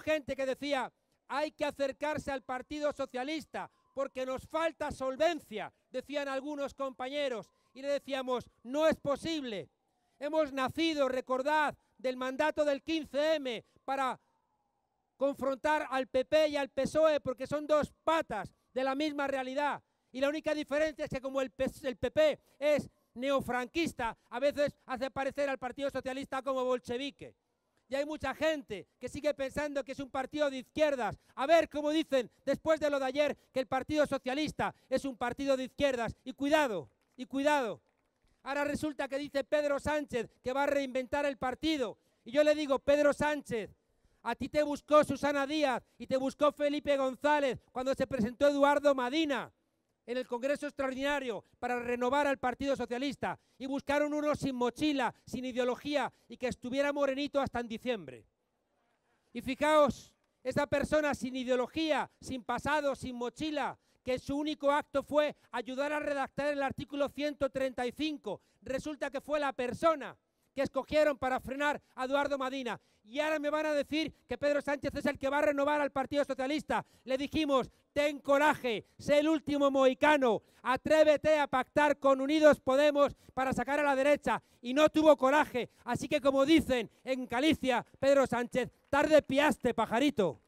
gente que decía, hay que acercarse al Partido Socialista porque nos falta solvencia, decían algunos compañeros, y le decíamos, no es posible. Hemos nacido, recordad, del mandato del 15M para confrontar al PP y al PSOE porque son dos patas de la misma realidad. Y la única diferencia es que como el, PP es neofranquista, a veces hace parecer al Partido Socialista como bolchevique y hay mucha gente que sigue pensando que es un partido de izquierdas. A ver, cómo dicen después de lo de ayer, que el Partido Socialista es un partido de izquierdas. Y cuidado, y cuidado. Ahora resulta que dice Pedro Sánchez que va a reinventar el partido. Y yo le digo, Pedro Sánchez, a ti te buscó Susana Díaz y te buscó Felipe González cuando se presentó Eduardo Madina en el Congreso Extraordinario para renovar al Partido Socialista y buscaron uno sin mochila, sin ideología y que estuviera morenito hasta en diciembre. Y fijaos, esa persona sin ideología, sin pasado, sin mochila, que su único acto fue ayudar a redactar el artículo 135, resulta que fue la persona que escogieron para frenar a Eduardo Madina. Y ahora me van a decir que Pedro Sánchez es el que va a renovar al Partido Socialista. Le dijimos, ten coraje, sé el último mohicano, atrévete a pactar con Unidos Podemos para sacar a la derecha. Y no tuvo coraje. Así que como dicen en Galicia, Pedro Sánchez, tarde piaste, pajarito.